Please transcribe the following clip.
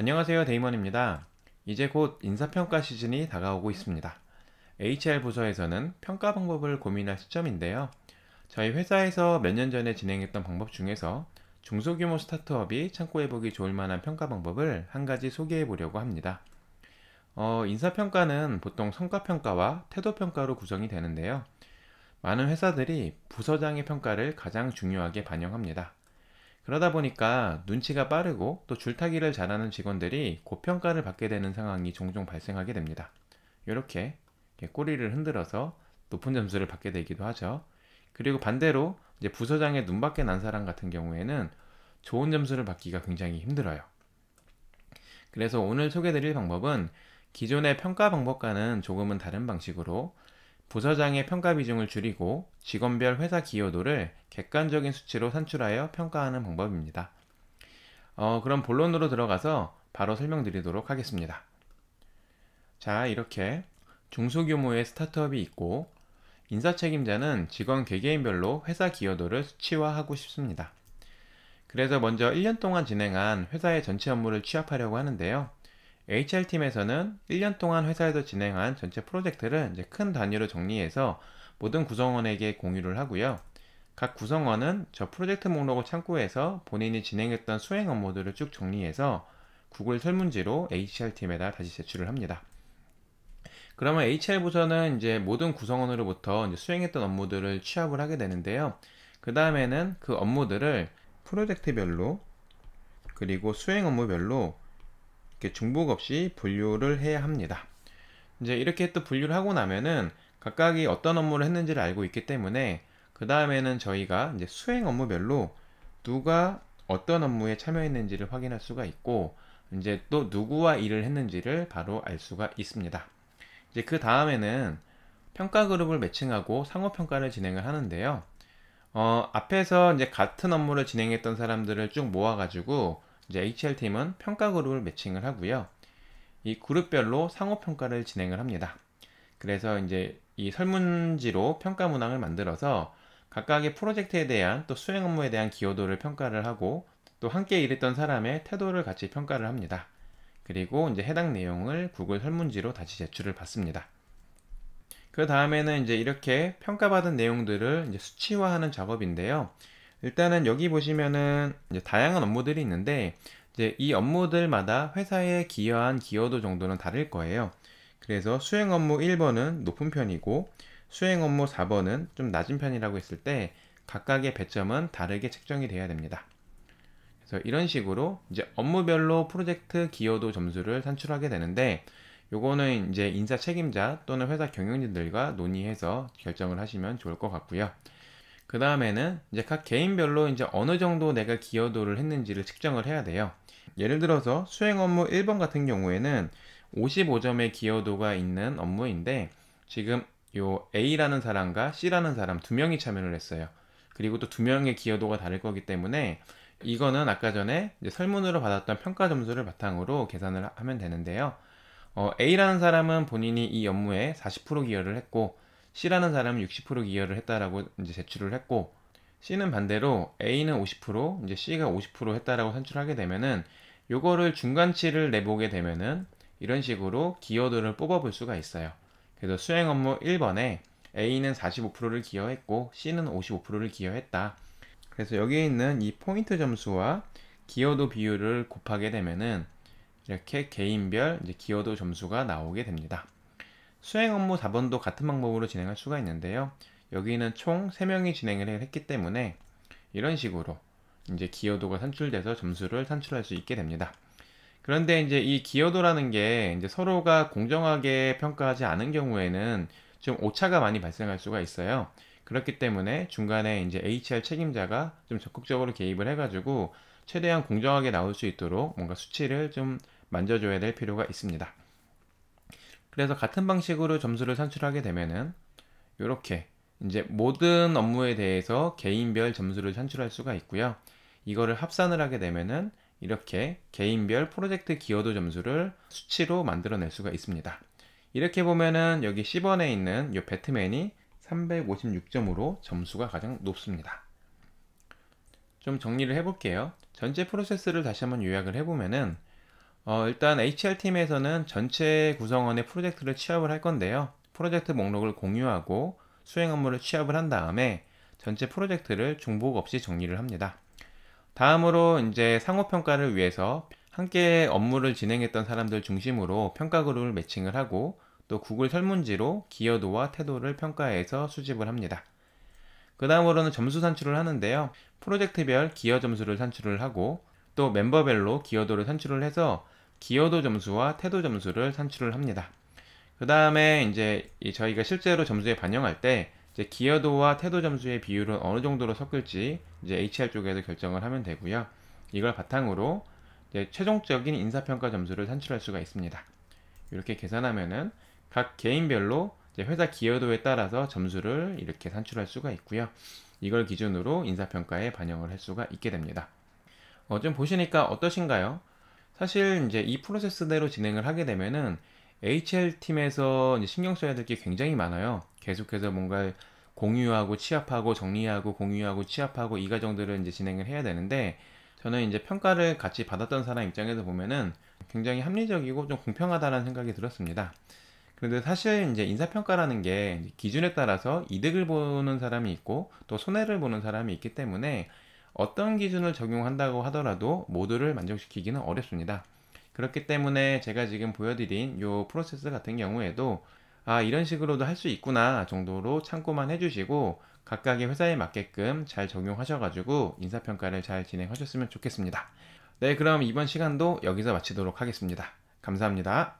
안녕하세요 데이먼입니다. 이제 곧 인사평가 시즌이 다가오고 있습니다. HR 부서에서는 평가 방법을 고민할 시점인데요. 저희 회사에서 몇 년 전에 진행했던 방법 중에서 중소규모 스타트업이 참고해보기 좋을 만한 평가 방법을 한 가지 소개해 보려고 합니다. 어, 인사평가는 보통 성과평가와 태도평가로 구성이 되는데요. 많은 회사들이 부서장의 평가를 가장 중요하게 반영합니다. 그러다 보니까 눈치가 빠르고 또 줄타기를 잘하는 직원들이 고평가를 받게 되는 상황이 종종 발생하게 됩니다. 이렇게 꼬리를 흔들어서 높은 점수를 받게 되기도 하죠. 그리고 반대로 이제 부서장의 눈밖에 난 사람 같은 경우에는 좋은 점수를 받기가 굉장히 힘들어요. 그래서 오늘 소개드릴 방법은 기존의 평가 방법과는 조금은 다른 방식으로 부서장의 평가 비중을 줄이고 직원별 회사 기여도를 객관적인 수치로 산출하여 평가하는 방법입니다. 어, 그럼 본론으로 들어가서 바로 설명드리도록 하겠습니다. 자, 이렇게 중소규모의 스타트업이 있고 인사 책임자는 직원 개개인별로 회사 기여도를 수치화하고 싶습니다. 그래서 먼저 1년 동안 진행한 회사의 전체 업무를 취합하려고 하는데요. HR팀에서는 1년 동안 회사에서 진행한 전체 프로젝트를 이제 큰 단위로 정리해서 모든 구성원에게 공유를 하고요. 각 구성원은 저 프로젝트 목록을 참고해서 본인이 진행했던 수행 업무들을 쭉 정리해서 구글 설문지로 HR팀에다 다시 제출을 합니다. 그러면 HR 부서는 이제 모든 구성원으로부터 이제 수행했던 업무들을 취합을 하게 되는데요. 그 다음에는 그 업무들을 프로젝트별로 그리고 수행 업무별로 이렇게 중복 없이 분류를 해야 합니다. 이제 이렇게 또 분류를 하고 나면은 각각이 어떤 업무를 했는지를 알고 있기 때문에 그 다음에는 저희가 이제 수행 업무별로 누가 어떤 업무에 참여했는지를 확인할 수가 있고 이제 또 누구와 일을 했는지를 바로 알 수가 있습니다. 이제 그 다음에는 평가 그룹을 매칭하고 상호 평가를 진행을 하는데요. 어, 앞에서 이제 같은 업무를 진행했던 사람들을 쭉 모아가지고 이제 HR팀은 평가 그룹을 매칭을 하고요. 이 그룹별로 상호 평가를 진행을 합니다. 그래서 이제 이 설문지로 평가 문항을 만들어서 각각의 프로젝트에 대한 또 수행 업무에 대한 기여도를 평가를 하고 또 함께 일했던 사람의 태도를 같이 평가를 합니다. 그리고 이제 해당 내용을 구글 설문지로 다시 제출을 받습니다. 그 다음에는 이제 이렇게 평가받은 내용들을 이제 수치화하는 작업인데요. 일단은 여기 보시면은 다양한 업무들이 있는데 이제 이 업무들마다 회사에 기여한 기여도 정도는 다를 거예요. 그래서 수행 업무 1번은 높은 편이고 수행 업무 4번은 좀 낮은 편이라고 했을 때 각각의 배점은 다르게 책정이 돼야 됩니다. 그래서 이런 식으로 이제 업무별로 프로젝트 기여도 점수를 산출하게 되는데 요거는 이제 인사 책임자 또는 회사 경영진들과 논의해서 결정을 하시면 좋을 것 같고요. 그 다음에는 이제 각 개인별로 이제 어느 정도 내가 기여도를 했는지를 측정을 해야 돼요. 예를 들어서 수행 업무 1번 같은 경우에는 55점의 기여도가 있는 업무인데 지금 요 A라는 사람과 C라는 사람 두 명이 참여를 했어요. 그리고 또 두 명의 기여도가 다를 거기 때문에 이거는 아까 전에 설문으로 받았던 평가 점수를 바탕으로 계산을 하면 되는데요. 어, A라는 사람은 본인이 이 업무에 40% 기여를 했고 C라는 사람은 60% 기여를 했다라고 이제 제출을 했고 C는 반대로 A는 50% 이제 C가 50% 했다라고 산출하게 되면은 요거를 중간치를 내보게 되면은 이런 식으로 기여도를 뽑아볼 수가 있어요. 그래서 수행 업무 1번에 A는 45%를 기여했고 C는 55%를 기여했다. 그래서 여기에 있는 이 포인트 점수와 기여도 비율을 곱하게 되면은 이렇게 개인별 기여도 점수가 나오게 됩니다. 수행 업무 4번도 같은 방법으로 진행할 수가 있는데요. 여기는 총 3명이 진행을 했기 때문에 이런 식으로 이제 기여도가 산출돼서 점수를 산출할 수 있게 됩니다. 그런데 이제 이 기여도라는 게 이제 서로가 공정하게 평가하지 않은 경우에는 좀 오차가 많이 발생할 수가 있어요. 그렇기 때문에 중간에 이제 HR 책임자가 좀 적극적으로 개입을 해가지고 최대한 공정하게 나올 수 있도록 뭔가 수치를 좀 만져줘야 될 필요가 있습니다. 그래서 같은 방식으로 점수를 산출하게 되면은 이렇게 이제 모든 업무에 대해서 개인별 점수를 산출할 수가 있고요. 이거를 합산을 하게 되면은 이렇게 개인별 프로젝트 기여도 점수를 수치로 만들어낼 수가 있습니다. 이렇게 보면은 여기 10번에 있는 이 배트맨이 356점으로 점수가 가장 높습니다. 좀 정리를 해볼게요. 전체 프로세스를 다시 한번 요약을 해보면은 어, 일단 HR팀에서는 전체 구성원의 프로젝트를 취합을 할 건데요. 프로젝트 목록을 공유하고 수행 업무를 취합을 한 다음에 전체 프로젝트를 중복 없이 정리를 합니다. 다음으로 이제 상호 평가를 위해서 함께 업무를 진행했던 사람들 중심으로 평가 그룹을 매칭을 하고 또 구글 설문지로 기여도와 태도를 평가해서 수집을 합니다. 그 다음으로는 점수 산출을 하는데요. 프로젝트별 기여 점수를 산출을 하고 또 멤버별로 기여도를 산출을 해서 기여도 점수와 태도 점수를 산출을 합니다. 그 다음에 이제 저희가 실제로 점수에 반영할 때 이제 기여도와 태도 점수의 비율은 어느 정도로 섞을지 이제 HR 쪽에서 결정을 하면 되고요. 이걸 바탕으로 이제 최종적인 인사평가 점수를 산출할 수가 있습니다. 이렇게 계산하면은 각 개인별로 회사 기여도에 따라서 점수를 이렇게 산출할 수가 있고요. 이걸 기준으로 인사평가에 반영을 할 수가 있게 됩니다. 어, 좀 보시니까 어떠신가요? 사실 이제 이 프로세스대로 진행을 하게 되면은 HL 팀에서 신경 써야 될 게 굉장히 많아요. 계속해서 뭔가 공유하고 취합하고 정리하고 공유하고 취합하고 이 과정들을 이제 진행을 해야 되는데 저는 이제 평가를 같이 받았던 사람 입장에서 보면은 굉장히 합리적이고 좀공평하다는 생각이 들었습니다. 그런데 사실 이제 인사평가라는 게 기준에 따라서 이득을 보는 사람이 있고 또 손해를 보는 사람이 있기 때문에 어떤 기준을 적용한다고 하더라도 모두를 만족시키기는 어렵습니다. 그렇기 때문에 제가 지금 보여드린 요 프로세스 같은 경우에도 아 이런 식으로도 할 수 있구나 정도로 참고만 해주시고 각각의 회사에 맞게끔 잘 적용하셔가지고 인사평가를 잘 진행하셨으면 좋겠습니다. 네 그럼 이번 시간도 여기서 마치도록 하겠습니다. 감사합니다.